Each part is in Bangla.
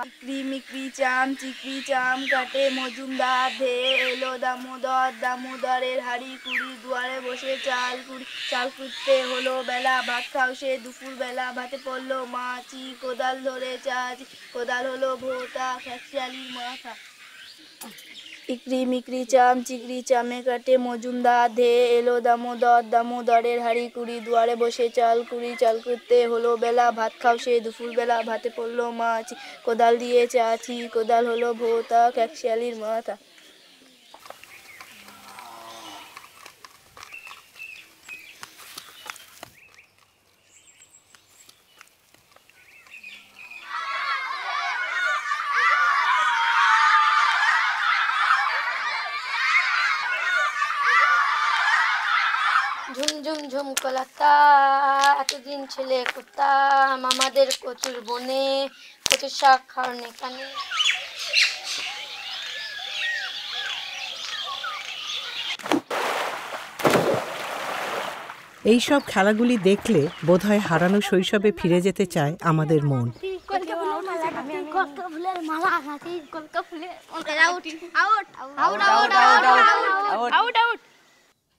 বিক্রি মিক্রি চাম চিকরি চাম কাটে মজুমদার ধে এলো দামোদর দামোদরের হাড়ি কুড়ি দুয়ারে বসে চাল কুড়ি চাল কুড়তে হলো বেলা ভাত খাও সে দুপুর বেলা ভাতে পড়লো মাছি কোদাল ধরে চাচি কোদাল হলো ভোতা খেসালি মাথা ইকরি মিকরি চাম চিকরি চামে কাটে মজুমদার ধে এলো দামোদর দামোদরের হাড়ি কুড়ি দুয়ারে বসে চাল কুড়ি চাল করতে হলো বেলা ভাত খাও সে দুপুরবেলা ভাতে পড়লো মাছ কোদাল দিয়ে চাচি কোদাল হলো ভোতা এক শিয়ালির মাথা এতদিন ছেলে কচুর বনে কচুর শাক খাওয়ার এইসব খেলাগুলি দেখলে বোধহয় হারানো শৈশবে ফিরে যেতে চায় আমাদের মন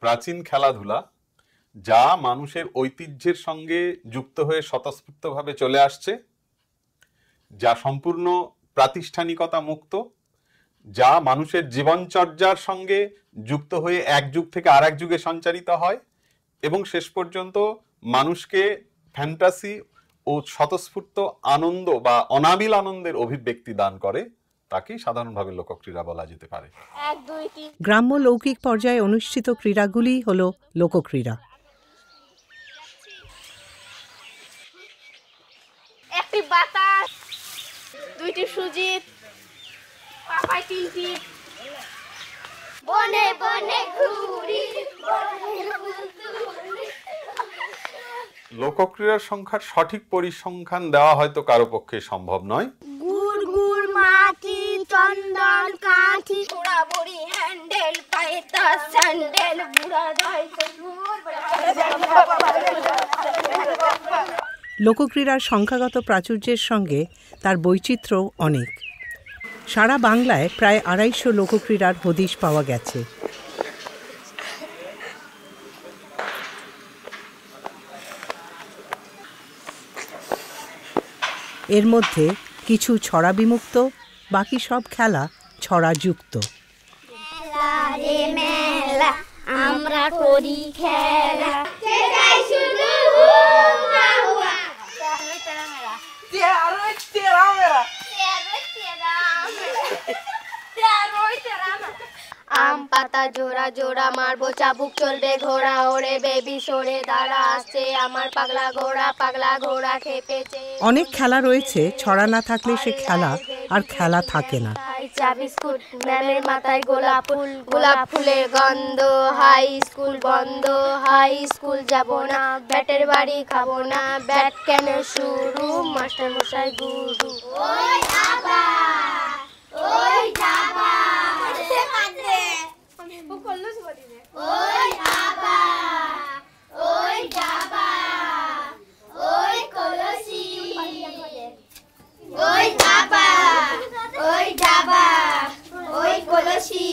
প্রাচীন খেলাধুলা যা মানুষের ঐতিহ্যের সঙ্গে যুক্ত হয়ে স্বতঃস্ফূর্তভাবে চলে আসছে যা সম্পূর্ণ প্রাতিষ্ঠানিকতা মুক্ত যা মানুষের জীবনচর্যার সঙ্গে যুক্ত হয়ে এক যুগ থেকে আর এক যুগে সঞ্চারিত হয় এবং শেষ পর্যন্ত মানুষকে ফ্যান্টাসি ও স্বতঃস্ফূর্ত আনন্দ বা অনাবিল আনন্দের অভিব্যক্তি দান করে তাকে সাধারণভাবে লোকক্রীড়া বলা যেতে পারে গ্রাম্য লৌকিক পর্যায়ে অনুষ্ঠিত ক্রীড়াগুলি হল লোকক্রীড়া একটি বাতাস দুইটি সুজিত পাপায় তিনটি বনে বনে ঘুরি লোকক্রীড়ার সংখ্যার সঠিক পরিসংখ্যান দেওয়া হয়তো কারো পক্ষে সম্ভব নয় গুড় গুড় মাটি চন্দন কাঠি ঘোড়া বড়ি হ্যান্ডেল পায়ে তার স্যান্ডেল বুড়া দয় লোকক্রীড়ার সংখ্যাগত প্রাচুর্যের সঙ্গে তার বৈচিত্র্য অনেক সারা বাংলায় প্রায় আড়াইশো লোকক্রীড়ার হদিশ পাওয়া গেছে এর মধ্যে কিছু ছড়া বিমুক্ত বাকি সব খেলা যুক্ত আমরা করি খেলা শুধু আম পাতা জোড়া জোড়া মারবো চাবুক চলবে ঘোড়া ওরে বেবি সরে দাঁড়া আসছে আমার পাগলা ঘোড়া পাগলা ঘোড়া খেপেছে অনেক খেলা রয়েছে ছড়া না থাকলে সে খেলা আর খেলা থাকে না চা বিস্কুট ম্যামের মাথায় গোলাপ ফুল গোলাপ ফুলের গন্ধ হাই স্কুল বন্ধ হাই স্কুল যাব না ব্যাটের বাড়ি খাবো না ব্যাট কেন শুরু মাস্টার মশাই গুরু ওই ওই ওই ওই ওই ওই ওই ডাবা ওই কলসি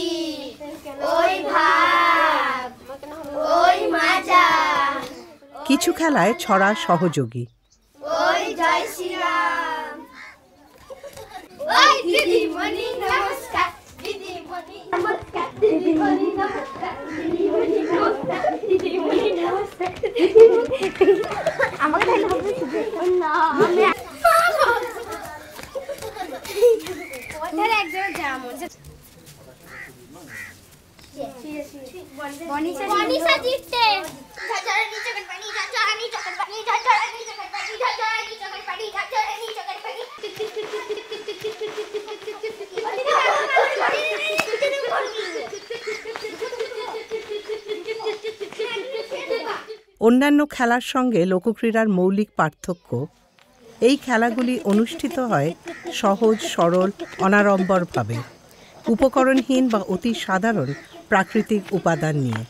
ওই ভাব ওই মাজা কিছু খেলায় ছড়া সহযোগী ওই জয় শ্রী রাম ওই দিদি মনি নমস্কার দিদি মনি নমস্কার দিদি মনি নমস্কার দিদিমণি নমস্কার দিদিমণি নমস্কার আমাকে না আমি Thank you. অন্যান্য খেলার সঙ্গে লোকক্রীড়ার মৌলিক পার্থক্য এই খেলাগুলি অনুষ্ঠিত হয় সহজ সরল অনাড়ম্বরভাবে উপকরণহীন বা অতি সাধারণ প্রাকৃতিক উপাদান নিয়ে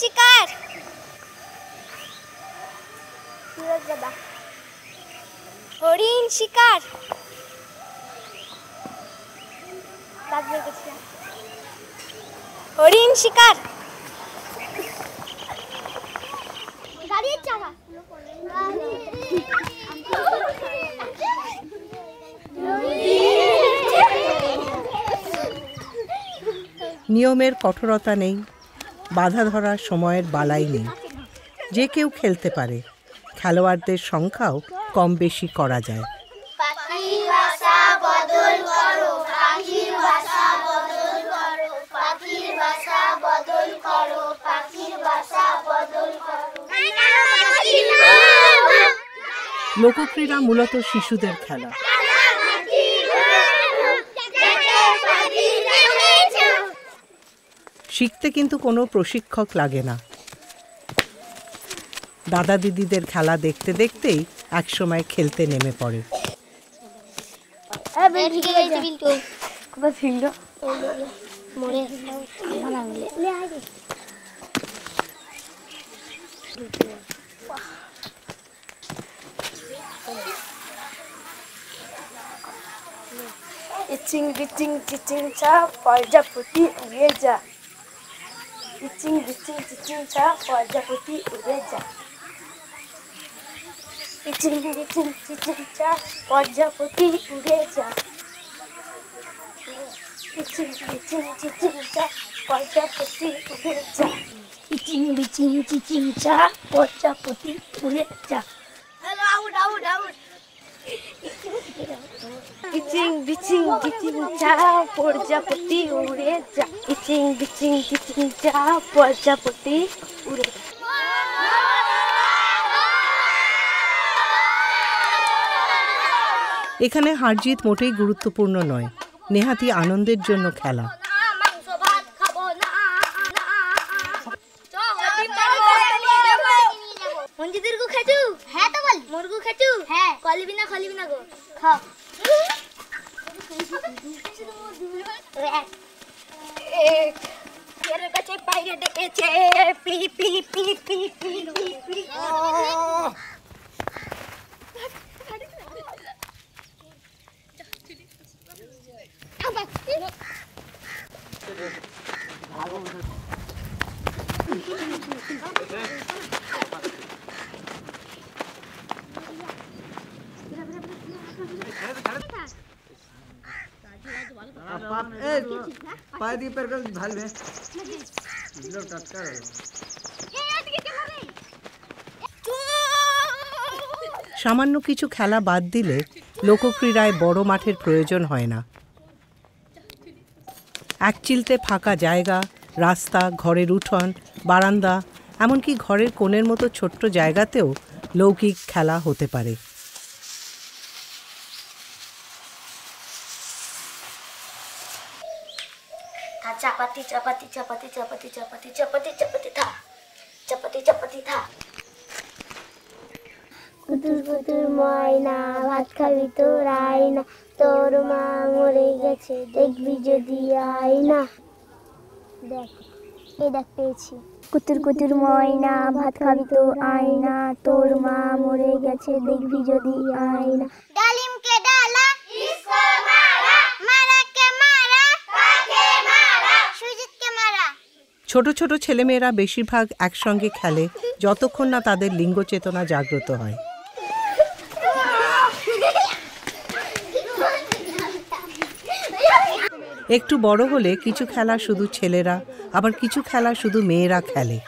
শিকার হরিণ শিকার হরিণ শিকার গাড়ির চাকা নিয়মের কঠোরতা নেই বাধা ধরার সময়ের বালাই নেই যে কেউ খেলতে পারে খেলোয়াড়দের সংখ্যাও কম বেশি করা যায় লোকক্রীড়া মূলত শিশুদের খেলা শিখতে কিন্তু কোনো প্রশিক্ষক লাগে না দাদা দিদিদের খেলা দেখতে দেখতেই একসময় খেলতে নেমে পড়ে মরে Icing gicing cicing cha faja putih ureja. Icing gicing cicing cha faja putih ureja. Icing gicing cicing cha faja putih ureja. Icing gicing cicing cha faja putih ureja. Icing gicing cicing cha faja putih ureja. Hello, out, out, out. বিচিং যা প্রজাপতি উড়ে যা বিচিং যা প্রজাপতি উড়ে এখানে হারজিত মোটেই গুরুত্বপূর্ণ নয় নেহাতি আনন্দের জন্য খেলা মুরগু খাচু হ্যাঁ কলিবি না খলিবি না গো খাও কাছে পি পি পি পি পি পি ভালো দিয়ে পের ঢালবে সামান্য কিছু খেলা বাদ দিলে লোকক্রীড়ায় বড় মাঠের প্রয়োজন হয় না একচিলতে ফাঁকা জায়গা রাস্তা ঘরের উঠোন বারান্দা এমনকি ঘরের কোণের মতো ছোট্ট জায়গাতেও লৌকিক খেলা হতে পারে চাপাতি চাপাতি চাপাতি চাপাতি চাপাতি চাপাতি চাপাতি থা চাপাতি চাপাতি থা কুতুর কুতুর ময়না ভাত খাবি তোর আয়না তোর মা মরে গেছে দেখবি যদি আয়না দেখ এ দেখ পেয়েছি কুতুর কুতুর ময়না ভাত খাবি তো আয়না তোর মা মরে গেছে দেখবি যদি আয়না ডালিমকে ডালা ইসকো মারা মারা কাকে মারা সুজিতকে মারা ছোট ছোট ছেলেমেয়েরা বেশিরভাগ একসঙ্গে খেলে যতক্ষণ না তাদের লিঙ্গ চেতনা জাগ্রত হয় একটু বড় হলে কিছু খেলা শুধু ছেলেরা আবার কিছু খেলা শুধু মেয়েরা খেলে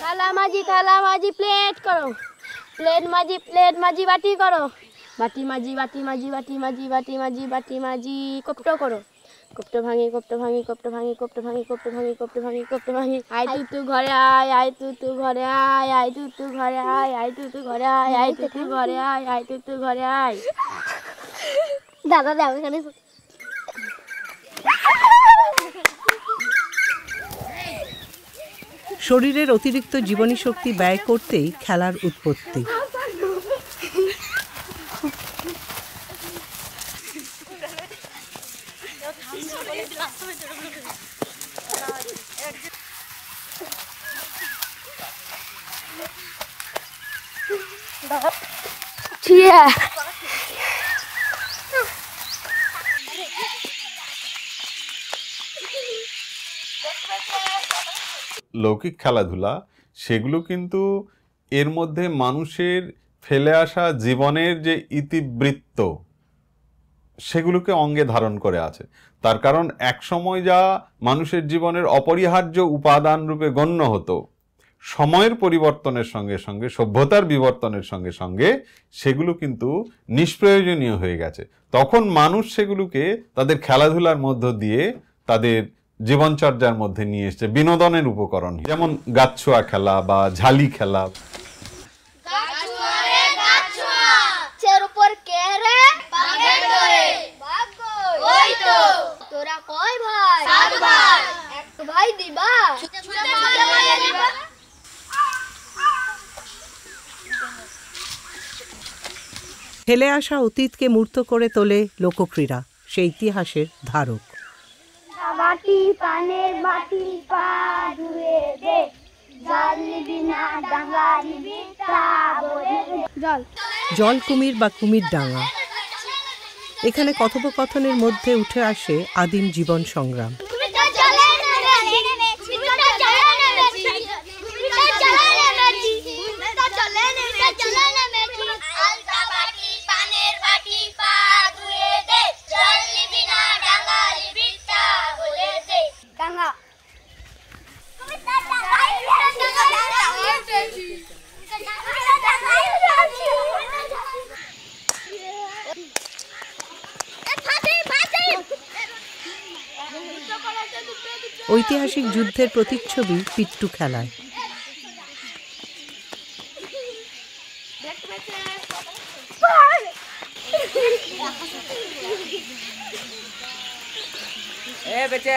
থালা মাঝি থালা মাঝি প্লেট করো প্লেট মাঝি প্লেট মাঝি বাটি করো বাটি মাজি বাটি মাজি বাটি মাজি বাটি মাজি বাটি মাজি কোপটো করো কোপটো ভাঙি কোপটো ভাঙি কোপটো ভাঙি কোপটো ভাঙি কোপটো ভাঙি কোপটো ভাঙি কোপটো ভাঙি আই তু তু ঘরে আয় আই তু তু ঘরে আয় আই তু তু ঘরে আয় আই তু তু ঘরে আয় আই তু তু ঘরে আয় আই তু তু ঘরে আয় দাদা দাও এখানে শরীরের অতিরিক্ত জীবনী শক্তি ব্যয় করতেই খেলার উৎপত্তি Yeah. লৌকিক খেলাধুলা সেগুলো কিন্তু এর মধ্যে মানুষের ফেলে আসা জীবনের যে ইতিবৃত্ত সেগুলোকে অঙ্গে ধারণ করে আছে তার কারণ একসময় যা মানুষের জীবনের অপরিহার্য উপাদান রূপে গণ্য হতো সময়ের পরিবর্তনের সঙ্গে সঙ্গে সভ্যতার বিবর্তনের সঙ্গে সঙ্গে সেগুলো কিন্তু নিষ্প্রয়োজনীয় হয়ে গেছে তখন মানুষ সেগুলোকে তাদের খেলাধুলার মধ্য দিয়ে তাদের জীবনচর্যার মধ্যে নিয়ে এসছে বিনোদনের উপকরণ যেমন গাছছোয়া খেলা বা ঝালি খেলা দিবা হেলে আসা অতীতকে মূর্ত করে তোলে লোকক্রীড়া সে ইতিহাসের ধারক জল জল কুমির বা কুমির ডাঙা এখানে কথোপকথনের মধ্যে উঠে আসে আদিম জীবন সংগ্রাম ঐতিহাসিক যুদ্ধের প্রতিচ্ছবি পিট্টু খেলায় এ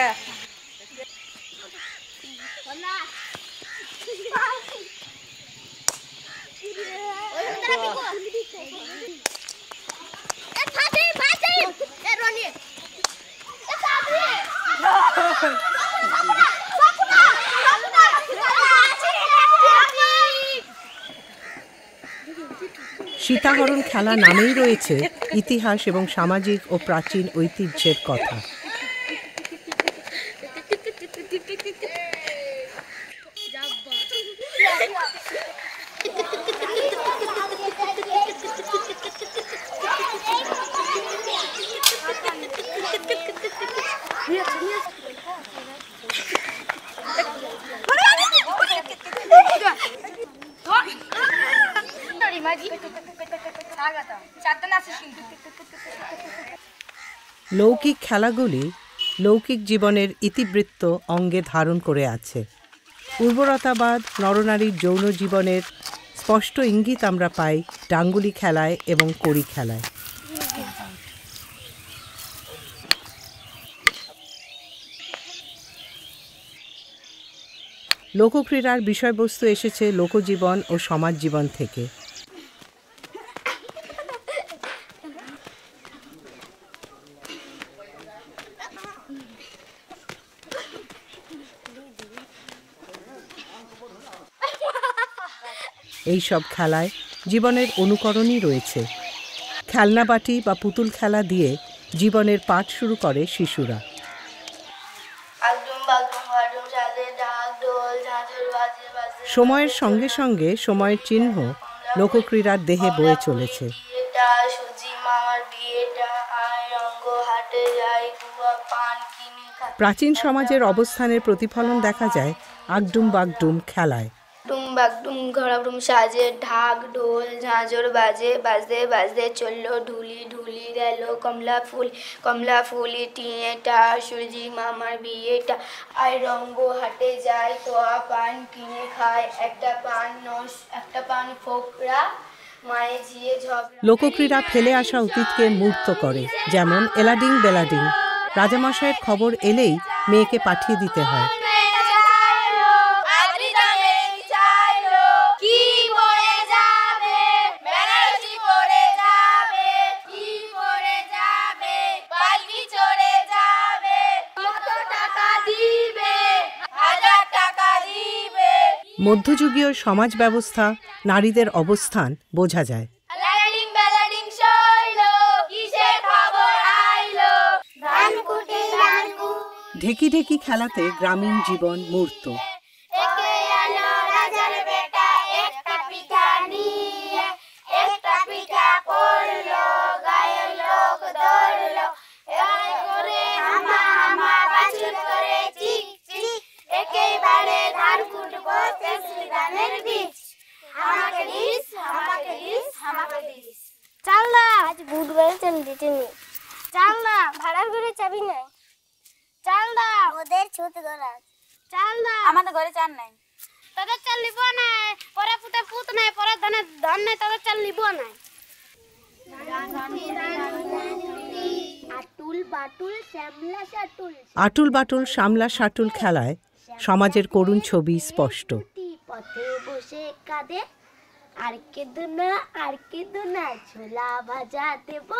খেলা নামেই রয়েছে ইতিহাস এবং সামাজিক ও প্রাচীন ঐতিহ্যের কথা you. লৌকিক খেলাগুলি লৌকিক জীবনের ইতিবৃত্ত অঙ্গে ধারণ করে আছে উর্বরতাবাদ নরনারীর যৌন জীবনের স্পষ্ট ইঙ্গিত আমরা পাই ডাঙ্গুলি খেলায় এবং কড়ি খেলায় লোকক্রীড়ার বিষয়বস্তু এসেছে লোকজীবন ও সমাজ জীবন থেকে এই সব খেলায় জীবনের অনুকরণই রয়েছে খেলনাবাটি বা পুতুল খেলা দিয়ে জীবনের পাঠ শুরু করে শিশুরা সময়ের সঙ্গে সঙ্গে সময়ের চিহ্ন লোকক্রীড়ার দেহে বয়ে চলেছে প্রাচীন সমাজের অবস্থানের প্রতিফলন দেখা যায় আগডুম বাগডুম খেলায় বাগডুম বাগডুম ঘড়াবডুম সাজে ঢাক ঢোল ঝাঁঝর বাজে বাজতে বাজতে চললো ঢুলি ঢুলি গেল কমলা ফুল কমলা ফুলি টিয়েটা সূর্যি মামার বিয়েটা আর রঙ্গ হাটে যায় তোয়া পান কিনে খায় একটা পান নস একটা পান ফোকরা লোকক্রীড়া ফেলে আসা অতীতকে মূর্ত করে যেমন এলাডিং বেলাডিং রাজামশাইয়ের খবর এলেই মেয়েকে পাঠিয়ে দিতে হয় মধ্যযুগীয় সমাজ ব্যবস্থা নারীদের অবস্থান বোঝা যায় ঢেকি ঢেকি খেলাতে গ্রামীণ জীবন মূর্ত আটুল বাটুল সামলা সাটুল খেলায় সমাজের করুণ ছবি স্পষ্ট পথে বসে কাঁদে আর কেঁদো না আর কেঁদো না ছোলা ভাজা দেব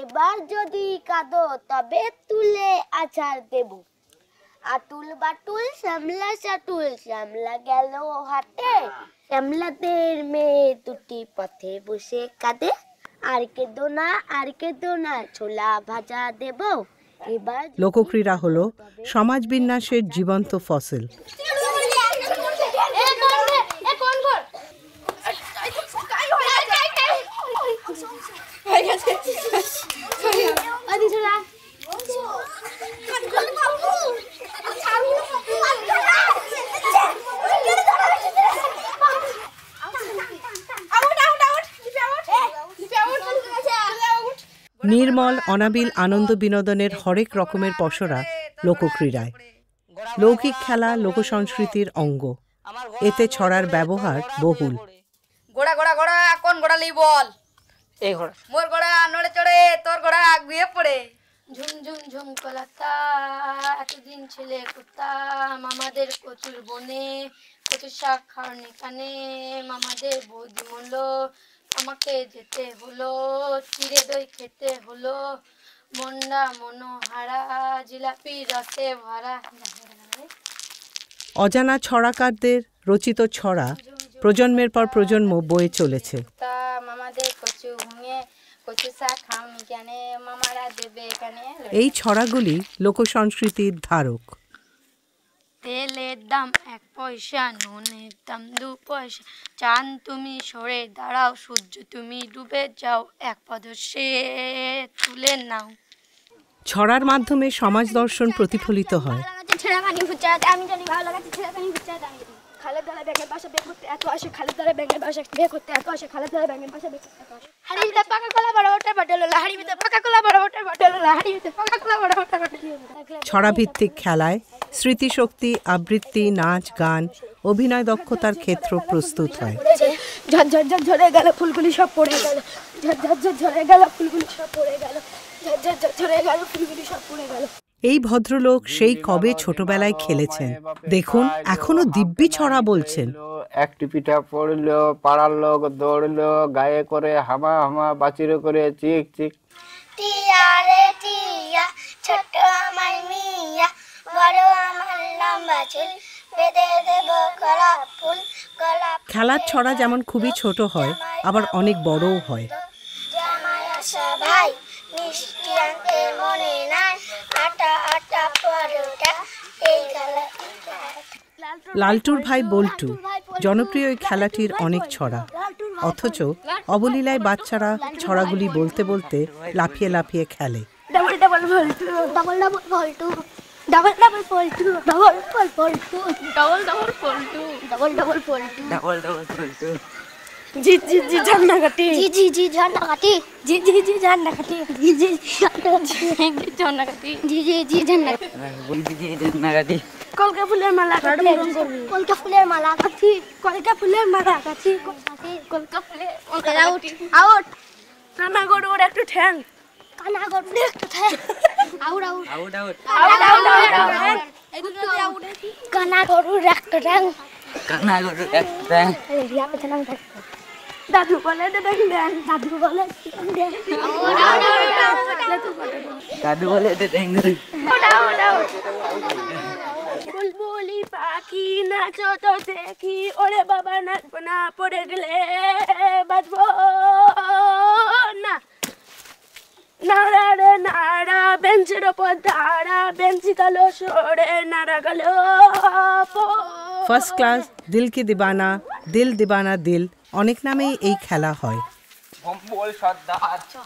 এবার যদি কাঁদো তবে তুলে আচার দেব আটুল বাটুল শ্যামলা সাটুল শ্যামলা গেল হাটে শ্যামলাদের মেয়ে দুটি পথে বসে কাঁদে আর কেঁদো না আর কেঁদো না ছোলা ভাজা দেব লোকক্রীড়া হল সমাজবিন্যাসের জীবন্ত ফসিল নির্মল অনাবিল আনন্দ বিনোদনের হরেক রকমের পসরা লোকক্রীড়ায় লৌকিক খেলা লোক সংস্কৃতির অঙ্গ এতে ছড়ার ব্যবহার বহুল গোড়া গোড়া গোড়া কোন গোড়া লই বল এই ঘোড়া মোর গোড়া নড়ে চড়ে তোর গোড়া ঘোড়া বিয়ে পড়ে ঝুম ঝুম ঝুম কলাতা এতদিন ছেলে করতাম আমাদের কচুর বনে কচুর শাক খাওয়ার কানে মামাদের বৌদি মূল্য আমাকে যেতে হলো চিড়ে দই খেতে হলো মন্ডা মনোহারা জিলাপি রসে ভরা অজানা ছড়াকারদের রচিত ছড়া প্রজন্মের পর প্রজন্ম বয়ে চলেছে এই ছড়াগুলি লোকসংস্কৃতির ধারক তেলের দাম এক পয়সা নুনের দাম দু পয়সা চান তুমি সরে দাঁড়াও সূর্য তুমি ডুবে যাও এক পদসে তুলে নাও ছড়ার মাধ্যমে সমাজ দর্শন প্রতিফলিত হয় আমি জানি ভালো আমি খালের দ্বারা ব্যাঙের করতে আসে খালের ব্যাঙের করতে এত আসে খালের ব্যাঙের পাকা কলা পাকা কলা বাটে ছড়াভিত্তিক খেলায় স্মৃতিশক্তি আবৃত্তি নাচ গান অভিনয় দক্ষতার ক্ষেত্র প্রস্তুত হয় ঝরঝর ঝরে গেল ফুলগুলি সব পড়ে গেল ঝরঝর ঝরে গেল ফুলগুলি সব পড়ে গেল ঝরঝর ঝরে গেল ফুলগুলি সব পড়ে গেল এই ভদ্রলোক সেই কবে ছোটবেলায় খেলেছেন দেখুন এখনো দিব্যি ছড়া বলছেন একটি পিঠা পড়লো পাড়ার লোক দৌড়লো গায়ে করে হামা হামা বাচির করে চিক চিক খেলার ছড়া যেমন খুবই ছোট হয় আবার অনেক বড়ও হয় মিষ্টি মনে নাই আটা আটা পরোটা এই লালটুর ভাই বল্টু জনপ্রিয় এই খেলাটির অনেক ছড়া অথচ অবলীলায় বাচ্চারা ছড়াগুলি বলতে বলতে লাফিয়ে লাফিয়ে খেলে जी जी जी झन्डा कटी जी जी जी झन्डा कटी जी जी जी जी जी जी जी कलका फुलेरमा कलका फुलेरमा कलका फुलेरमा लगाएको थिएँ कलका फुले आउट आउट काना गोड उड एक দাদু বলে দেবেন দেন দাদু বলে দাদু বলে দেবেন দেন বুলবুলি পাখি নাচো তো দেখি ওরে বাবা নাচবো না পড়ে গেলে বাঁচবো না নাড়া রে নাড়া বেঞ্চের ওপর দাঁড়া বেঞ্চি কালো সরে নাড়া গেল ফার্স্ট ক্লাস দিল কি দিবানা দিল দিবানা দিল অনেক নামেই এই খেলা হয় আচ্ছা।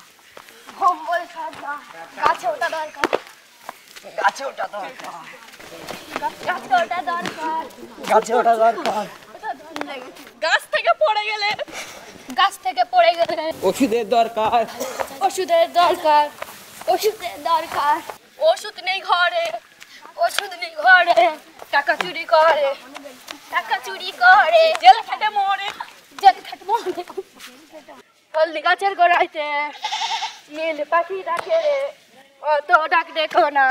গাছ থেকে পড়ে গেলে গাছ থেকে পড়ে গেলে ওষুধের দরকার ওষুধের দরকার ওষুধের দরকার ওষুধ নেই ঘরে ওষুধ নেই ঘরে টাকা চুরি করে টাকা চুরি করে জেল খেটে মরে গোড়াইতে ডাক দেখো না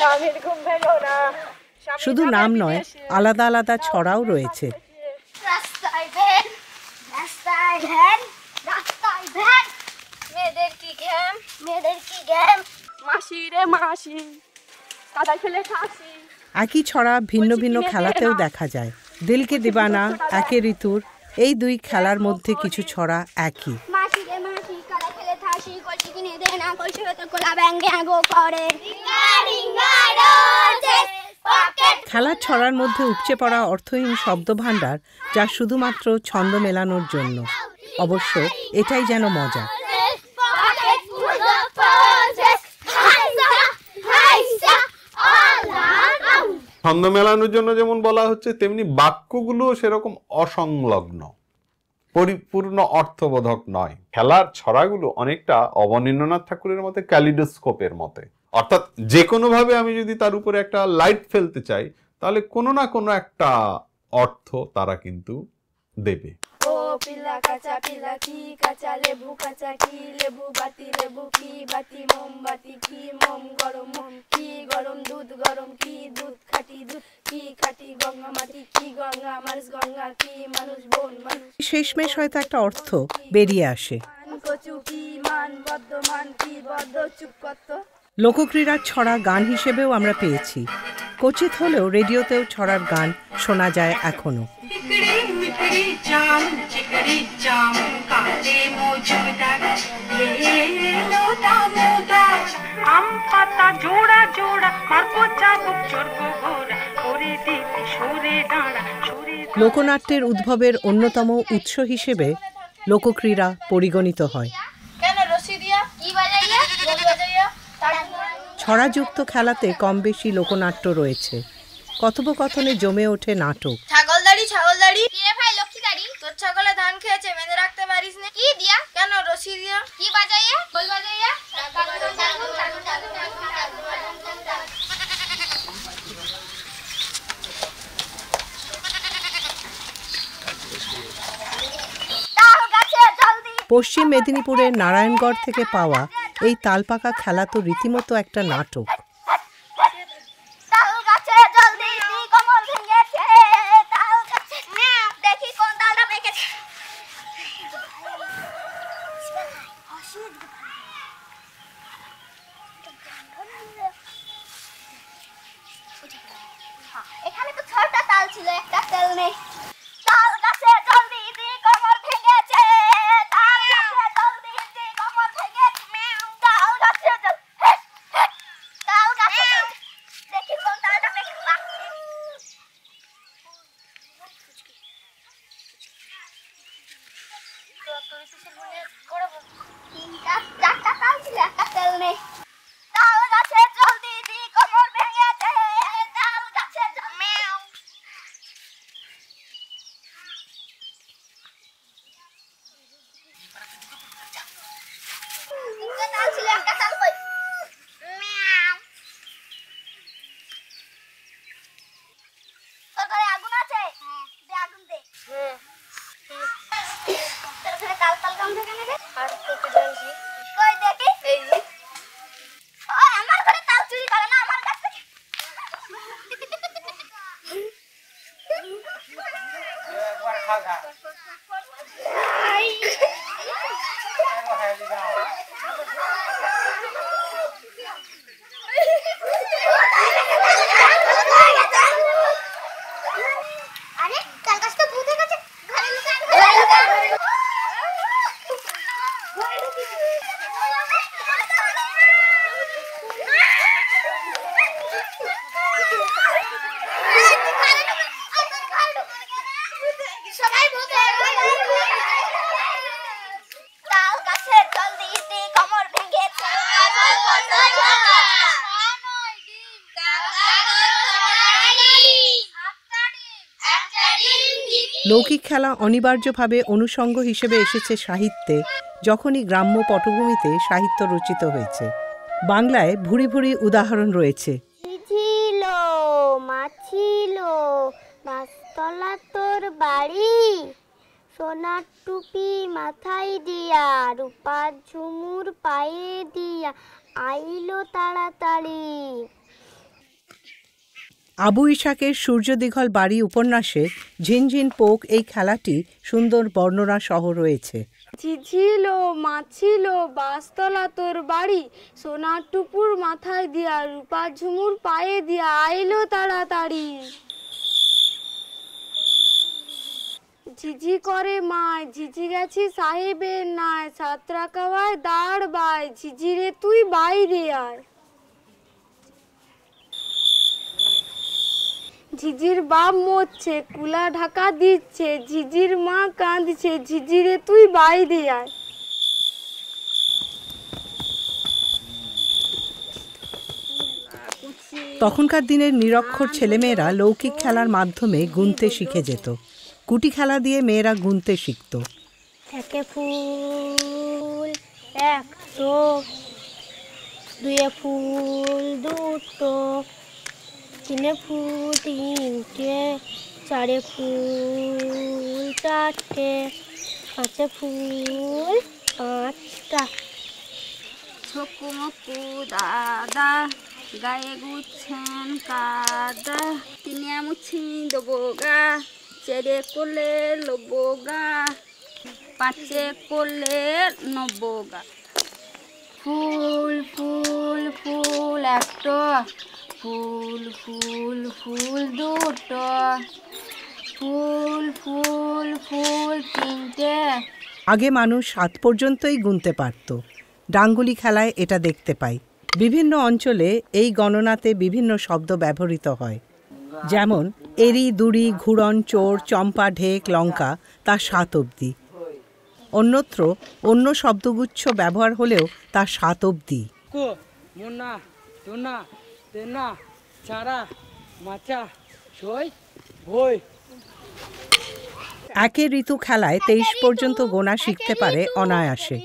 না শুধু নাম নয় আলাদা আলাদা ছড়াও রয়েছে রাস্তায় মাসি রে মাসি একই ছড়া ভিন্ন ভিন্ন খেলাতেও দেখা যায় দিলকে দিবানা একে ঋতুর এই দুই খেলার মধ্যে কিছু ছড়া একই খেলার ছড়ার মধ্যে উপচে পড়া অর্থহীন শব্দ ভাণ্ডার যা শুধুমাত্র ছন্দ মেলানোর জন্য অবশ্য এটাই যেন মজা ছন্দ মেলানোর জন্য যেমন বলা হচ্ছে তেমনি বাক্যগুলো সেরকম অসংলগ্ন পরিপূর্ণ অর্থবোধক নয় খেলার ছড়াগুলো অনেকটা অবনীন্দ্রনাথ ঠাকুরের মতে ক্যালিডোস্কোপের মতে অর্থাৎ যে কোনোভাবে আমি যদি তার উপরে একটা লাইট ফেলতে চাই তাহলে কোনো না কোনো একটা অর্থ তারা কিন্তু দেবে পিলা কাঁচা পিলা কি কাঁচা লেবু কাঁচা কি লেবু বাতি লেবু কি বাতি মোম বাতি কি মোম গরম মোম কি গরম দুধ গরম কি দুধ খাটি দুধ কি খাটি গঙ্গা মাটি কি গঙ্গা মানুষ গঙ্গা কি মানুষ বোন মানুষ শেষমেশ হয়তো একটা অর্থ বেরিয়ে আসে কচু কি মান বদ্ধ মান কি বদ্ধ চুপ কত লোকক্রীড়ার ছড়া গান হিসেবেও আমরা পেয়েছি কচিত হলেও রেডিওতেও ছড়ার গান শোনা যায় এখনও লোকনাট্যের উদ্ভবের অন্যতম উৎস হিসেবে লোকক্রীড়া পরিগণিত হয় কেন কি বাজাইয়া ছড়াযুক্ত খেলাতে কম বেশি লোকনাট্য রয়েছে কথোপকথনে জমে ওঠে নাটক ছাগলদাড়ি ছাগলদাড়ি কে ইয়ে ভাই লক্ষ্মীদাড়ি তোর ছাগলে ধান খেয়েছে মেনে রাখতে পারিস না কি দিয়া কেন রশি দিয়া কি বাজাইয়া বল বাজাইয়া পশ্চিম মেদিনীপুরের নারায়ণগড় থেকে পাওয়া এই তালপাকা খেলা তো রীতিমতো একটা নাটক অনিবার্যভাবে অনুষঙ্গ হিসেবে এসেছে সাহিত্যে যখনই গ্রাম্য পটভূমিতে সাহিত্য রচিত হয়েছে বাংলায় ভুরি ভুরি উদাহরণ রয়েছে মাছিল গাছতলা তোর বাড়ি সোনার টুপি মাথায় দিয়া রূপার ঝুমুর পায়ে দিয়া আইলো তাড়াতাড়ি আবু ইশাকের সূর্যদিঘল বাড়ি উপন্যাসে ঝিনঝিন পোক এই খেলাটি সুন্দর বর্ণনা সহ রয়েছে ঝিঝিল মাছিল বাসতলা তোর বাড়ি সোনার টুপুর মাথায় দিয়া রূপা ঝুমুর পায়ে দিয়া আইলো তাড়াতাড়ি ঝিঝি করে মায় ঝিঝি গেছি সাহেবের নায় সাতরা কাওয়ায় দাঁড় বায় ঝিঝি রে তুই বাইরে আয় ঝিঝির বাপ মরছে কুলা ঢাকা দিচ্ছে ঝিঝির মা কাঁদছে ঝিঝিরে তুই বাই দিয়ায় তখনকার দিনের নিরক্ষর ছেলেমেয়েরা লৌকিক খেলার মাধ্যমে গুনতে শিখে যেত কুটি খেলা দিয়ে মেয়েরা গুনতে শিখত একে ফুল একশো দুয়ে ফুল দুটো তিনে ফুল তিনটে চারে ফুল চারটে পাঁচে ফুল পাঁচটা ছোকুমকু দাদা গায়ে গুছেন কাদা তিনি আমুছি দেবো গা চেরে কোলে লবো গা পাঁচে কোলে নবো গা ফুল ফুল ফুল একটা ফুল ফুল ফুল দুটো ফুল ফুল ফুল তিনটে আগে মানুষ সাত পর্যন্তই গুনতে পারত ডাঙ্গুলি খেলায় এটা দেখতে পাই বিভিন্ন অঞ্চলে এই গণনাতে বিভিন্ন শব্দ ব্যবহৃত হয় যেমন এরি দুড়ি ঘুরন চোর চম্পা ঢেক লঙ্কা তা সাত অবধি অন্যত্র অন্য শব্দগুচ্ছ ব্যবহার হলেও তা সাত অবধি তেনা চারা মাচা সই ভই একের ঋতু খেলায় তেইশ পর্যন্ত গোনা শিখতে পারে অনায়াসে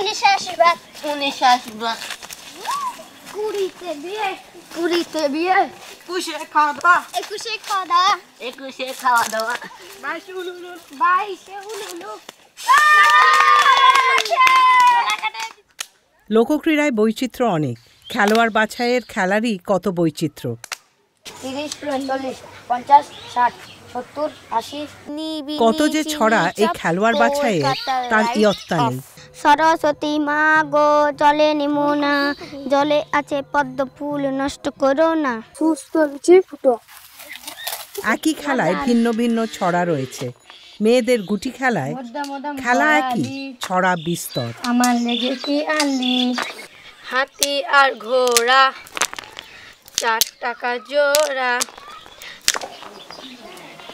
উনিশে আশীর্বাদ উনিশে আশীর্বাদ কুড়িতে দিয়ে বিয়ে একুশে খাওয়া দাওয়া একুশে খাওয়া দাওয়া একুশে খাওয়া দাওয়া বাইশে উলুলু বাইশে উলুলু লোকক্রীড়ায় বৈচিত্র্য অনেক খেলোয়াড় বাছাইয়ের খেলারই কত বৈচিত্র্য কত যে ছড়া এই খেলোয়াড় বাছাইয়ের তার ইয়ত্তা নেই সরস্বতী মা গো জলে নেমো না জলে আছে পদ্ম ফুল নষ্ট করো না সুস্থ হচ্ছে ফুটো একই খেলায় ভিন্ন ভিন্ন ছড়া রয়েছে মেয়েদের গুটি খেলায় খেলা একই ছড়া বিস্তর আমার লেগেছে আলি হাতি আর ঘোড়া চার টাকা জোড়া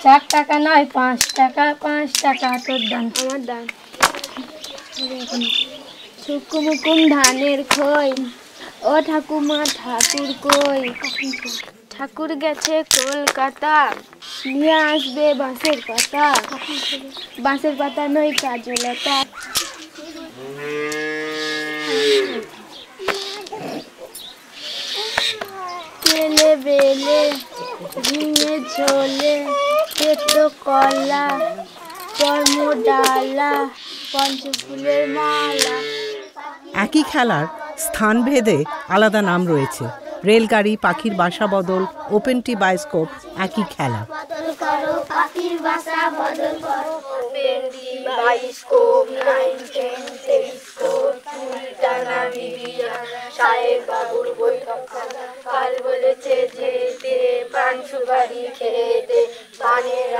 চার টাকা নয় পাঁচ টাকা পাঁচ টাকা তোর দান আমার দান সুকুমুকুম ধানের খই ও ঠাকুমা ঠাকুর কই ঠাকুর গেছে কলকাতা নিয়ে আসবে বাঁশের পাতা বাঁশের পাতা নই কাজলতা ছেলে বেলে ঝিঙে ঝোলে তেতো কলা একই খেলার স্থান ভেদে আলাদা নাম রয়েছে রেলগাড়ি পাখির বাসা বদল ওপেনটি বায়োস্কোপ একই খেলা বাবুর বৈঠক কাল বলেছে যে পান সুপারি খেতে পানের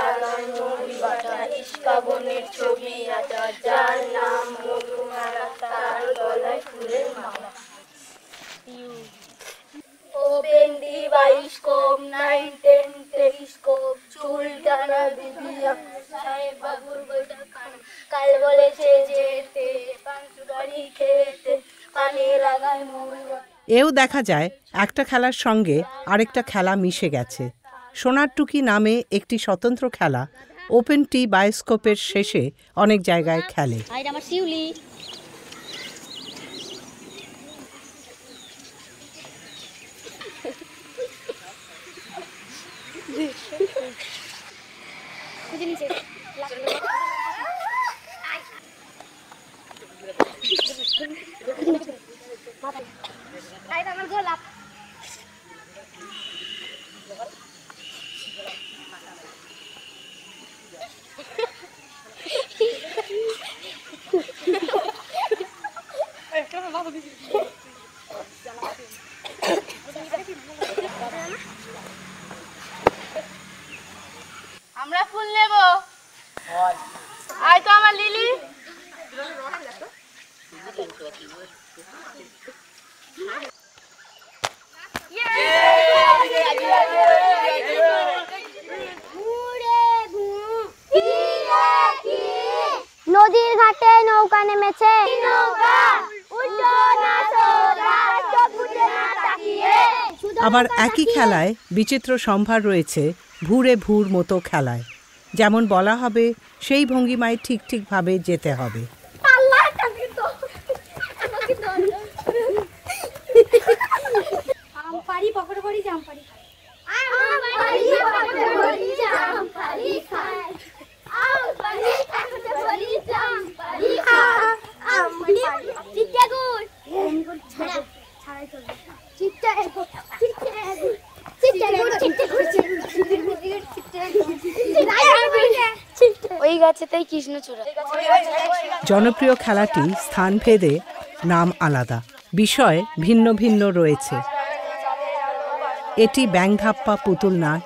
দেখা যায় একটা খেলার সঙ্গে আরেকটা খেলা মিশে গেছে সোনার টুকি নামে একটি স্বতন্ত্র খেলা ওপেন টি বায়োস্কোপের শেষে অনেক জায়গায় খেলে আবার একই খেলায় বিচিত্র সম্ভার রয়েছে ভুরে ভুর মতো খেলায় যেমন বলা হবে সেই ভঙ্গিমায় ঠিক ঠিকভাবে যেতে হবে ছাড়াই চলবে ওই গাছেতেই কৃষ্ণচূড়া জনপ্রিয় খেলাটি স্থান ভেদে নাম আলাদা বিষয় ভিন্ন ভিন্ন রয়েছে এটি ব্যাংধাপ্পা পুতুল নাচ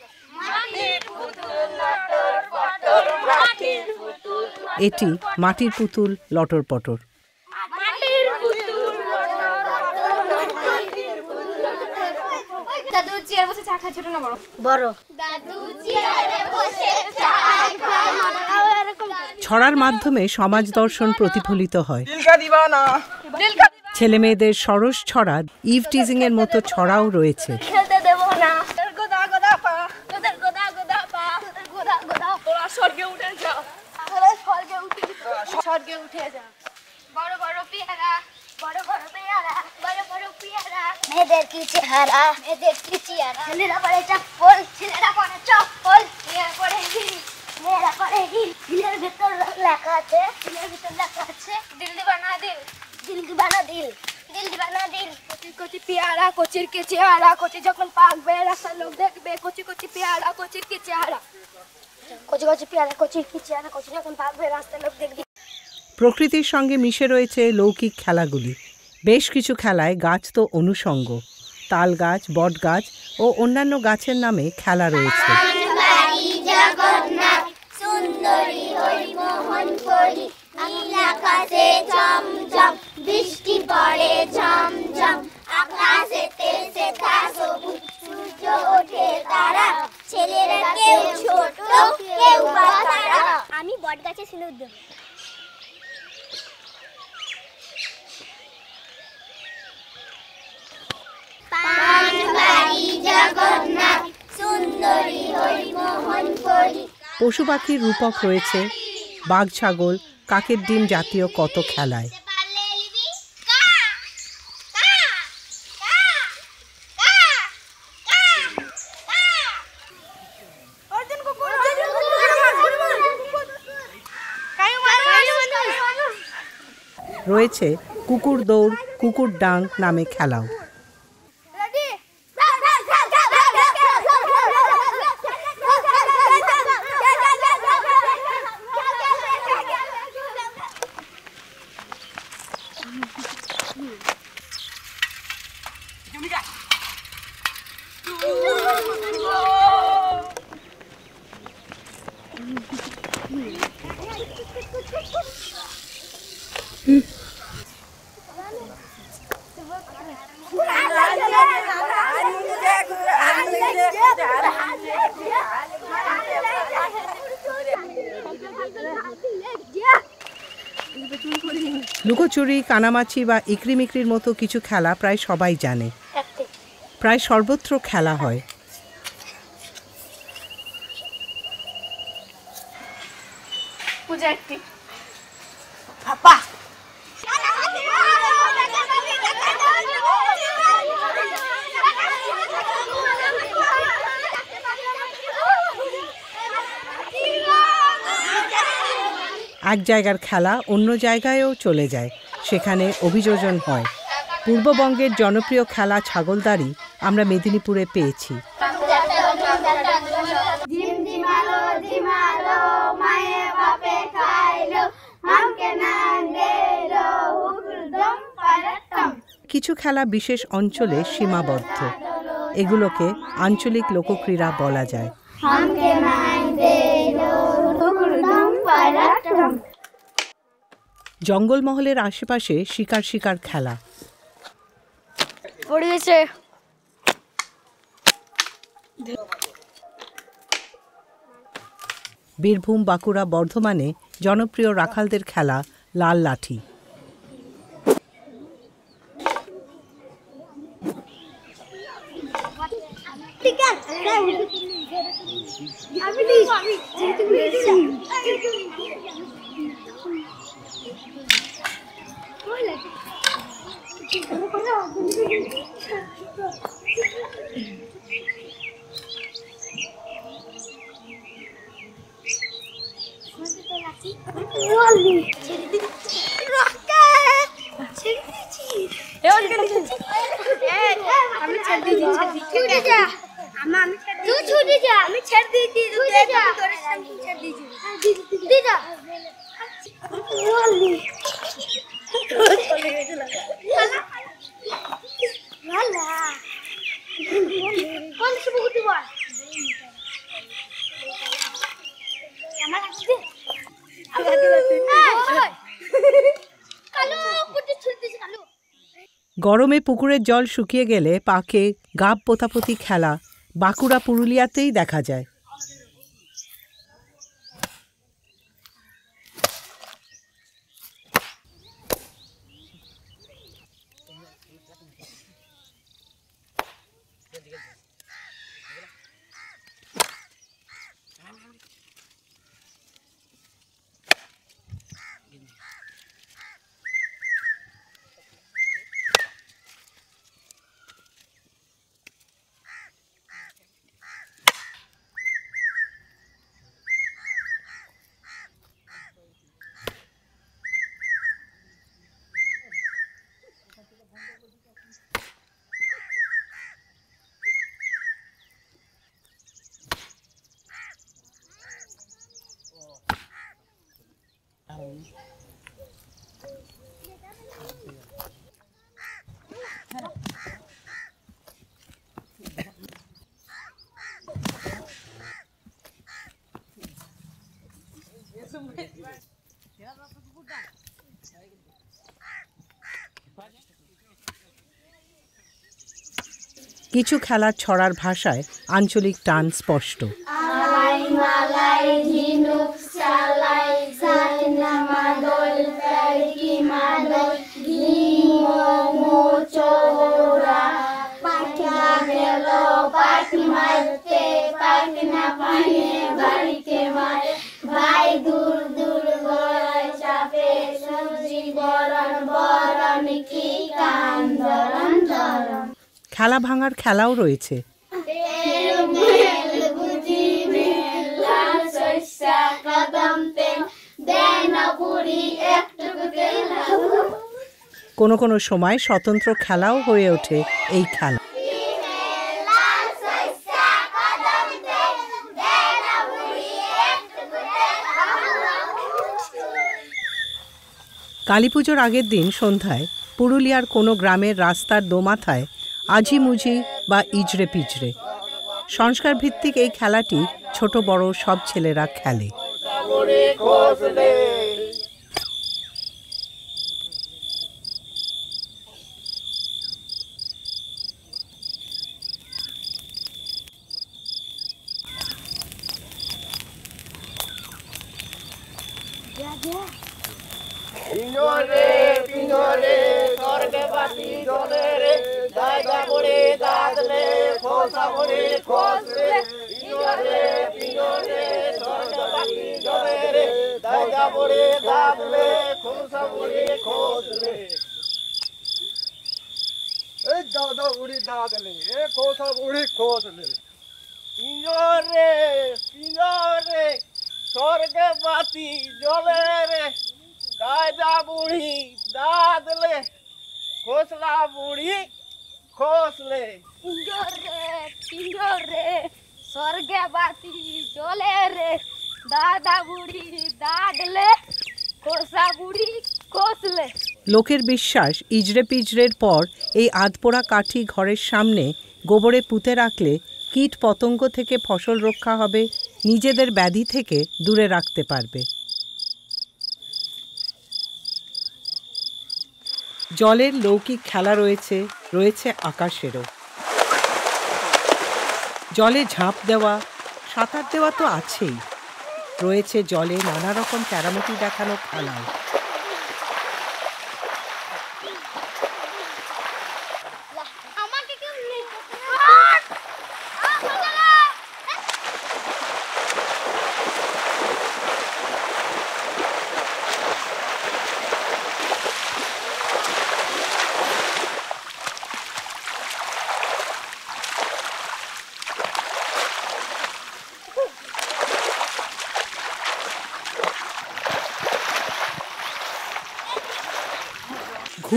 এটি মাটির পুতুল লটর পটর ছড়ার মাধ্যমে সমাজ দর্শন প্রতিফলিত হয় ছেলে মেয়েদের সরস ছড়া ইভ টিজিং এর মতো ছড়াও রয়েছে স্বর্গে উঠে যাও বড় বড় পেয়ারা বড় বড় পেয়ারা বড় বড় পেয়ারা মেয়েদের কি চেহারা মেয়েদের কি চেহারা ছেলেরা পরে চপ্পল ছেলেরা পরে চপ্পল মেয়েরা পরে হিল মেয়েরা পরে হিল হিলের ভিতর লেখা আছে হিলের ভিতর লেখা আছে দিল দিবানা দিল দিল দিবানা দিল দিল দিবানা দিল কচি কচি পেয়ারা কচির কে চেহারা কচি যখন পাকবে রাস্তার লোক দেখবে কচি কচি পেয়ারা কচির কে চেহারা কচি কচি পেয়ারা কচির কে চেহারা কচি যখন পাকবে রাস্তার লোক দেখবে প্রকৃতির সঙ্গে মিশে রয়েছে লৌকিক খেলাগুলি বেশ কিছু খেলায় গাছ তো অনুষঙ্গ তাল গাছ বট গাছ ও অন্যান্য গাছের নামে খেলা রয়েছে আমি বট গাছে সিঁদুর দেবো পশু পাখির রূপক রয়েছে বাঘ ছাগল কাকের ডিম জাতীয় কত খেলায় রয়েছে কুকুর দৌড় কুকুর ডাং নামে খেলাও লুকোচুরি কানামাছি বা ইকরি মিকরির মতো কিছু খেলা প্রায় সবাই জানে প্রায় সর্বত্র খেলা হয় এক জায়গার খেলা অন্য জায়গায়ও চলে যায় সেখানে অভিযোজন হয় পূর্ববঙ্গের জনপ্রিয় খেলা ছাগলদারি আমরা মেদিনীপুরে পেয়েছি কিছু খেলা বিশেষ অঞ্চলে সীমাবদ্ধ এগুলোকে আঞ্চলিক লোকক্রীড়া বলা যায় জঙ্গলমহলের আশেপাশে শিকার শিকার খেলা বীরভূম বাঁকুড়া বর্ধমানে জনপ্রিয় রাখালদের খেলা লাল লাঠি পুকুরের জল শুকিয়ে গেলে পাকে গাব পোতাপোতি খেলা বাঁকুড়া পুরুলিয়াতেই দেখা যায় কিছু খেলার ছড়ার ভাষায় আঞ্চলিক টান স্পষ্ট খেলা ভাঙার খেলাও রয়েছে কোনো কোনো সময় স্বতন্ত্র খেলাও হয়ে ওঠে এই খেলা কালী পুজোর আগের দিন সন্ধ্যায় পুরুলিয়ার কোনো গ্রামের রাস্তার দোমাথায় মুজি বা ইজড়ে পিজড়ে সংস্কার ভিত্তিক এই খেলাটি ছোট বড় সব ছেলেরা খেলে লোকের বিশ্বাস ইজড়ে পিঁজড়ের পর এই আধপোড়া কাঠি ঘরের সামনে গোবরে পুঁতে রাখলে কীট পতঙ্গ থেকে ফসল রক্ষা হবে নিজেদের ব্যাধি থেকে দূরে রাখতে পারবে জলের লৌকিক খেলা রয়েছে রয়েছে আকাশেরও জলে ঝাঁপ দেওয়া সাঁতার দেওয়া তো আছেই রয়েছে জলে নানা রকম ক্যারামতি দেখানো খেলায়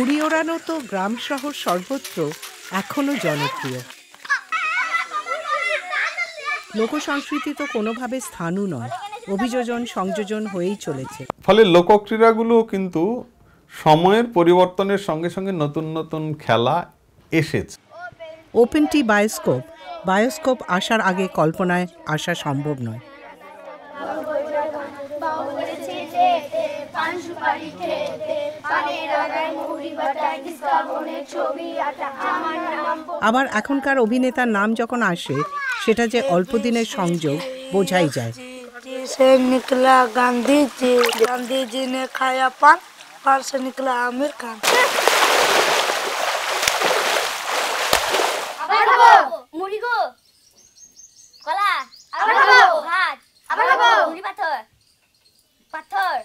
ঘুড়ি ওড়ানো তো গ্রাম শহর সর্বত্র এখনও জনপ্রিয় লোকসংস্কৃতি তো কোনোভাবে স্থানু নয় অভিযোজন সংযোজন হয়েই চলেছে ফলে লোকক্রীড়াগুলো কিন্তু সময়ের পরিবর্তনের সঙ্গে সঙ্গে নতুন নতুন খেলা এসেছে ওপেনটি বায়োস্কোপ বায়োস্কোপ আসার আগে কল্পনায় আসা সম্ভব নয় পান সুপারি খেতে আবার এখনকার অভিনেতার নাম যখন আসে সেটা যে অল্প দিনের সংযোগ বোঝাই যায় সে নিকলা গান্ধীজি গান্ধীজি নে जी ने खाया पान पान से निकला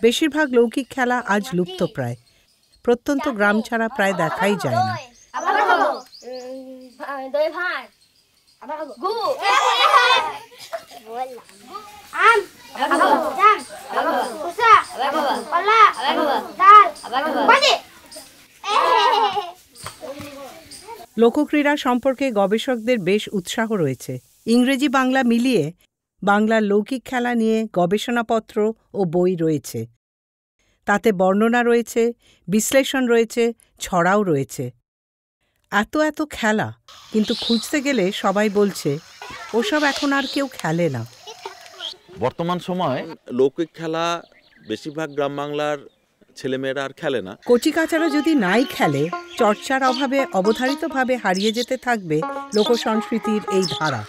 বেশিরভাগ লৌকিক খেলা আজ লুপ্ত প্রায় প্রত্যন্ত গ্রাম ছাড়া প্রায় দেখাই যায় না লোকক্রীড়া সম্পর্কে গবেষকদের বেশ উৎসাহ রয়েছে ইংরেজি বাংলা মিলিয়ে বাংলার লৌকিক খেলা নিয়ে গবেষণাপত্র ও বই রয়েছে তাতে বর্ণনা রয়েছে বিশ্লেষণ রয়েছে ছড়াও রয়েছে এত এত খেলা কিন্তু খুঁজতে গেলে সবাই বলছে ওসব এখন আর কেউ খেলে না বর্তমান সময় লৌকিক খেলা বেশিরভাগ গ্রাম বাংলার ছেলেমেয়েরা আর খেলে না কচি কাচারা যদি নাই খেলে চর্চার অভাবে অবধারিতভাবে হারিয়ে যেতে থাকবে লোকসংস্কৃতির এই ধারা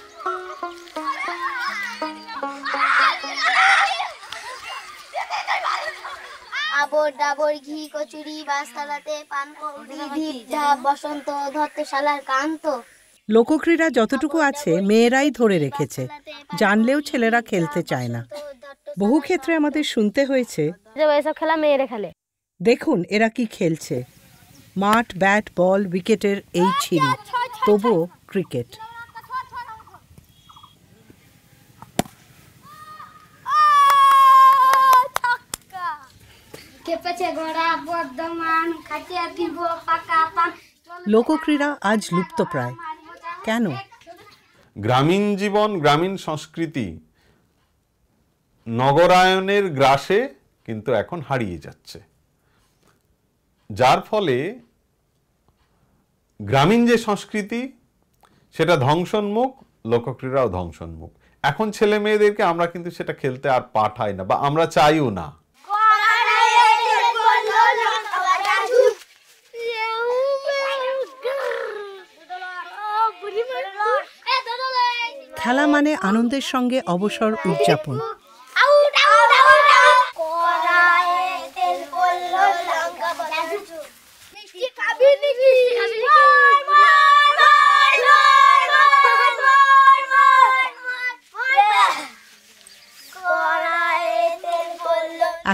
ডাবর ডাবর ঘি কচুরি বাসতলাতে পান বসন্ত ধর্তশালার কান্ত লোকক্রীড়া যতটুকু আছে মেয়েরাই ধরে রেখেছে জানলেও ছেলেরা খেলতে চায় না বহু ক্ষেত্রে আমাদের শুনতে হয়েছে খেলা খেলে দেখুন এরা কি খেলছে মাঠ ব্যাট বল উইকেটের এই ছিঁড়ি তবুও ক্রিকেট লোকক্রীড়া আজ লুপ্ত প্রায় কেন গ্রামীণ জীবন গ্রামীণ সংস্কৃতি নগরায়নের গ্রাসে কিন্তু এখন হারিয়ে যাচ্ছে যার ফলে গ্রামীণ যে সংস্কৃতি সেটা ধ্বংসন্মুখ লোকক্রীড়াও ধ্বংসন্মুখ এখন ছেলে মেয়েদেরকে আমরা কিন্তু সেটা খেলতে আর পাঠাই না বা আমরা চাইও না খেলা মানে আনন্দের সঙ্গে অবসর উদযাপন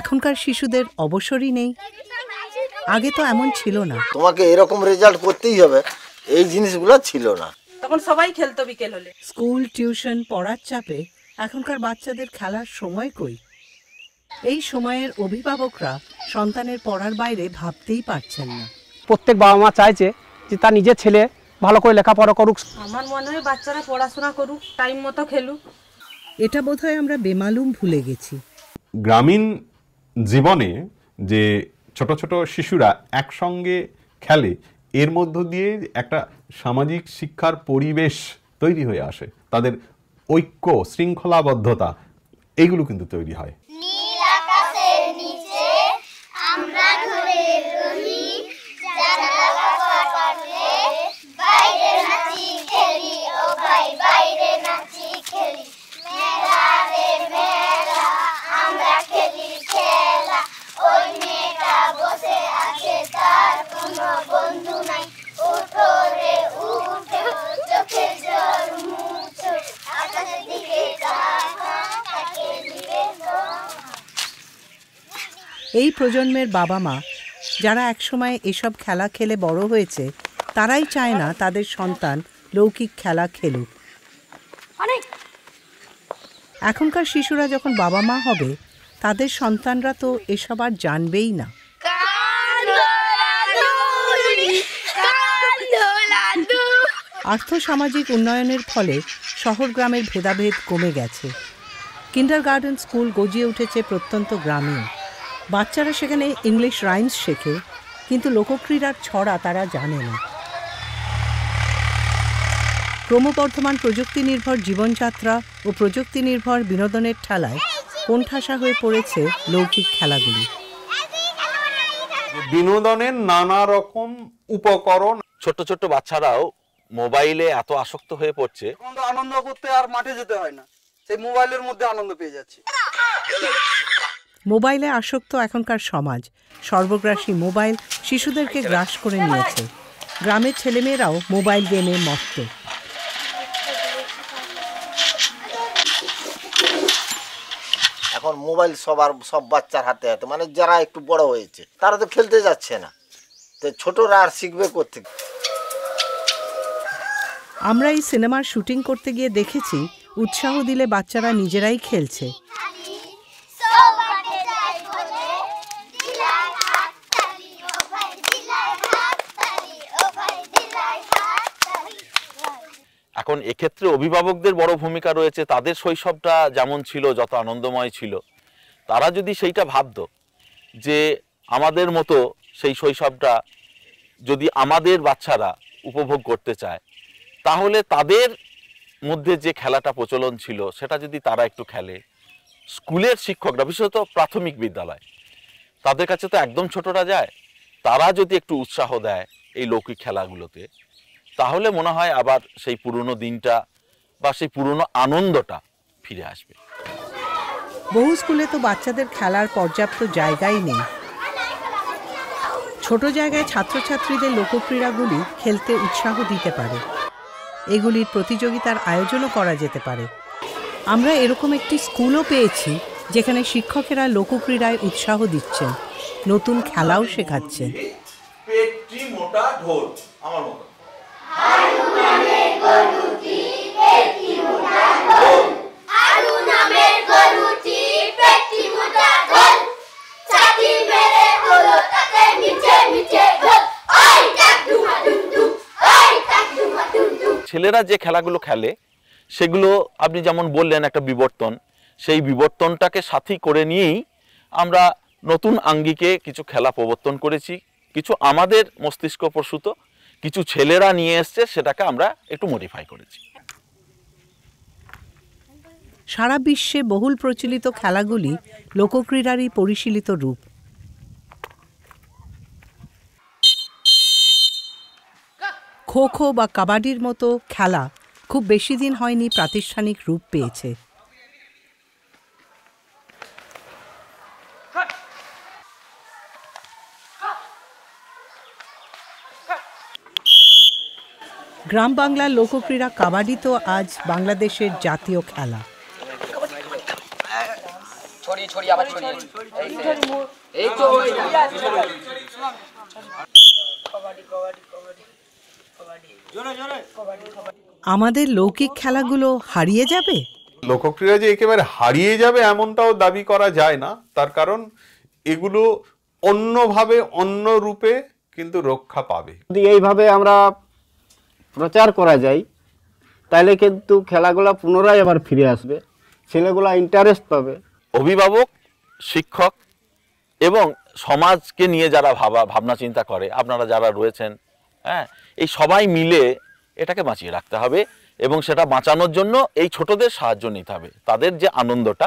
এখনকার শিশুদের অবসরই নেই আগে তো এমন ছিল না তোমাকে এরকম রেজাল্ট করতেই হবে এই জিনিসগুলো ছিল না তখন সবাই খেলতো বিকেল হলে স্কুল টিউশন পড়ার চাপে এখনকার বাচ্চাদের খেলার সময় কই এই সময়ের অভিভাবকরা সন্তানের পড়ার বাইরে ভাবতেই পারছেন না প্রত্যেক বাবা মা চাইছে যে তার নিজের ছেলে ভালো করে লেখাপড়া করুক আমার মনে হয় বাচ্চারা পড়াশোনা করুক টাইম মতো খেলুক এটা বোধহয় আমরা বেমালুম ভুলে গেছি গ্রামীণ জীবনে যে ছোট ছোট শিশুরা একসঙ্গে খেলে এর মধ্য দিয়ে একটা সামাজিক শিক্ষার পরিবেশ তৈরি হয়ে আসে তাদের ঐক্য শৃঙ্খলাবদ্ধতা এইগুলো কিন্তু তৈরি হয় এই প্রজন্মের বাবা মা যারা একসময় এসব খেলা খেলে বড় হয়েছে তারাই চায় না তাদের সন্তান লৌকিক খেলা খেলুক এখনকার শিশুরা যখন বাবা মা হবে তাদের সন্তানরা তো এসব আর জানবেই না আর্থসামাজিক উন্নয়নের ফলে শহর গ্রামের ভেদাভেদ কমে গেছে কিন্ডার গার্ডেন স্কুল গজিয়ে উঠেছে প্রত্যন্ত গ্রামীণ বাচ্চারা সেখানে ইংলিশ রাইমস শেখে কিন্তু লোকক্রীড়ার ছড়া তারা জানে না ক্রমবর্ধমান প্রযুক্তি নির্ভর জীবনযাত্রা ও প্রযুক্তি নির্ভর বিনোদনের ঠেলায় কোণঠাসা হয়ে পড়েছে লৌকিক খেলাগুলি বিনোদনের নানা রকম উপকরণ ছোট ছোট বাচ্চারাও মোবাইলে এত আসক্ত হয়ে পড়ছে আনন্দ করতে আর মাঠে যেতে হয় না সেই মোবাইলের মধ্যে আনন্দ পেয়ে যাচ্ছে মোবাইলে আসক্ত এখনকার সমাজ সর্বগ্রাসী মোবাইল শিশুদেরকে গ্রাস করে নিয়েছে গ্রামের ছেলেমেয়েরাও মোবাইল গেমে মত্ত এখন মোবাইল সবার সব বাচ্চার হাতে হাতে মানে যারা একটু বড় হয়েছে তারা তো খেলতে যাচ্ছে না তো ছোটরা আর শিখবে করতে আমরা এই সিনেমার শুটিং করতে গিয়ে দেখেছি উৎসাহ দিলে বাচ্চারা নিজেরাই খেলছে এখন এক্ষেত্রে অভিভাবকদের বড় ভূমিকা রয়েছে তাদের শৈশবটা যেমন ছিল যত আনন্দময় ছিল তারা যদি সেইটা ভাবত যে আমাদের মতো সেই শৈশবটা যদি আমাদের বাচ্চারা উপভোগ করতে চায় তাহলে তাদের মধ্যে যে খেলাটা প্রচলন ছিল সেটা যদি তারা একটু খেলে স্কুলের শিক্ষকরা বিশেষত প্রাথমিক বিদ্যালয় তাদের কাছে তো একদম ছোটরা যায় তারা যদি একটু উৎসাহ দেয় এই লৌকিক খেলাগুলোতে তাহলে মনে হয় আবার সেই পুরনো দিনটা বা সেই পুরনো আনন্দটা ফিরে আসবে বহু স্কুলে তো বাচ্চাদের খেলার পর্যাপ্ত জায়গাই নেই ছোট জায়গায় ছাত্রছাত্রীদের লোকক্রীড়াগুলি খেলতে উৎসাহ দিতে পারে এগুলির প্রতিযোগিতার আয়োজনও করা যেতে পারে আমরা এরকম একটি স্কুলও পেয়েছি যেখানে শিক্ষকেরা লোকক্রীড়ায় উৎসাহ দিচ্ছেন নতুন খেলাও শেখাচ্ছেন মোটা ঢোল আমার মতো ছেলেরা যে খেলাগুলো খেলে সেগুলো আপনি যেমন বললেন একটা বিবর্তন সেই বিবর্তনটাকে সাথী করে নিয়েই আমরা নতুন আঙ্গিকে কিছু খেলা প্রবর্তন করেছি কিছু আমাদের মস্তিষ্ক প্রসূত কিছু ছেলেরা নিয়ে এসছে সেটাকে আমরা একটু মডিফাই করেছি সারা বিশ্বে বহুল প্রচলিত খেলাগুলি লোকক্রীড়ারই পরিশীলিত রূপ খো খো বা কাবাডির মতো খেলা খুব বেশি দিন হয়নি প্রাতিষ্ঠানিক রূপ পেয়েছে গ্রাম বাংলার লোকক্রীড়া কাবাডি তো আজ বাংলাদেশের জাতীয় খেলা আমাদের লৌকিক খেলাগুলো হারিয়ে যাবে লোকক্রীড়া যে একেবারে হারিয়ে যাবে এমনটাও দাবি করা যায় না তার কারণ এগুলো অন্যভাবে অন্য রূপে কিন্তু রক্ষা পাবে এইভাবে আমরা প্রচার করা যায় তাহলে কিন্তু খেলাগুলা পুনরায় আবার ফিরে আসবে ছেলেগুলা ইন্টারেস্ট পাবে অভিভাবক শিক্ষক এবং সমাজকে নিয়ে যারা ভাবা ভাবনা চিন্তা করে আপনারা যারা রয়েছেন হ্যাঁ এই সবাই মিলে এটাকে বাঁচিয়ে রাখতে হবে এবং সেটা বাঁচানোর জন্য এই ছোটদের সাহায্য নিতে হবে তাদের যে আনন্দটা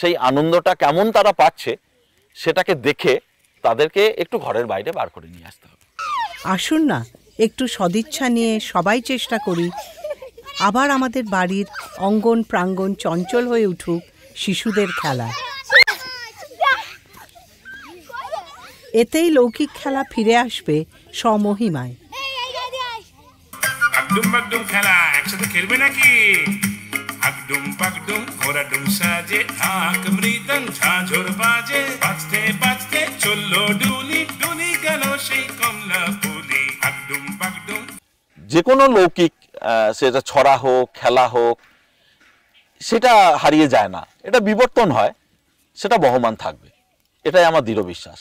সেই আনন্দটা কেমন তারা পাচ্ছে সেটাকে দেখে তাদেরকে একটু ঘরের বাইরে বার করে নিয়ে আসতে হবে আসুন না একটু সদিচ্ছা নিয়ে সবাই চেষ্টা করি আবার আমাদের বাড়ির অঙ্গন প্রাঙ্গন চঞ্চল হয়ে উঠুক শিশুদের খেলা এতেই লৌকিক খেলা ফিরে আসবে সমহিমায় আগডুম বাগডুম খেলা একসাথে খেলবে নাকি আগডুম বাগডুম ঘোড়া ডুম সাজে ঢাক মৃদং ঝাঁঝর বাজে বাজতে বাজতে চললো ডুনি ডুনি গেল সেই কমলা যে কোনো লৌকিক সেটা ছড়া হোক খেলা হোক সেটা হারিয়ে যায় না এটা বিবর্তন হয় সেটা বহমান থাকবে এটাই আমার দৃঢ় বিশ্বাস